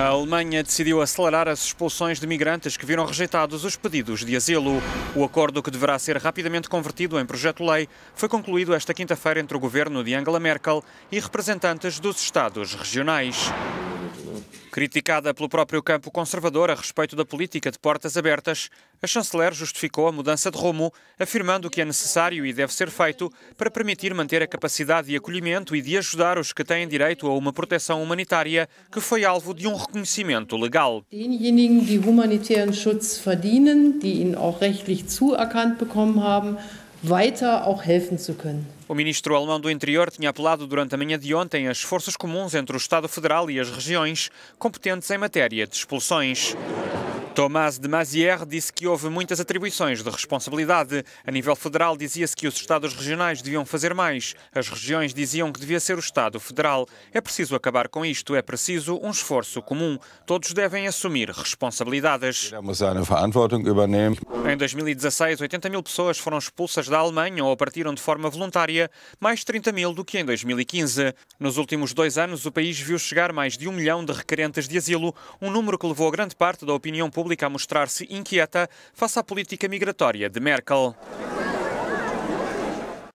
A Alemanha decidiu acelerar as expulsões de migrantes que viram rejeitados os pedidos de asilo. O acordo, que deverá ser rapidamente convertido em projeto-lei, foi concluído esta quinta-feira entre o governo de Angela Merkel e representantes dos Estados regionais. Criticada pelo próprio campo conservador a respeito da política de portas abertas, a chanceler justificou a mudança de rumo, afirmando que é necessário e deve ser feito para permitir manter a capacidade de acolhimento e de ajudar os que têm direito a uma proteção humanitária que foi alvo de um reconhecimento legal. die humanitären Schutz verdienen, die ihn auch rechtlich zuerkannt bekommen haben, weiter helfen zu können. O ministro alemão do Interior tinha apelado durante a manhã de ontem às forças comuns entre o Estado Federal e as regiões competentes em matéria de expulsões. Tomás de Mazière disse que houve muitas atribuições de responsabilidade. A nível federal, dizia-se que os Estados regionais deviam fazer mais. As regiões diziam que devia ser o Estado federal. É preciso acabar com isto, é preciso um esforço comum. Todos devem assumir responsabilidades. Em 2016, 80 mil pessoas foram expulsas da Alemanha ou partiram de forma voluntária, mais 30 mil do que em 2015. Nos últimos dois anos, o país viu chegar mais de um milhão de requerentes de asilo, um número que levou grande parte da opinião pública Pública a mostrar-se inquieta face à política migratória de Merkel.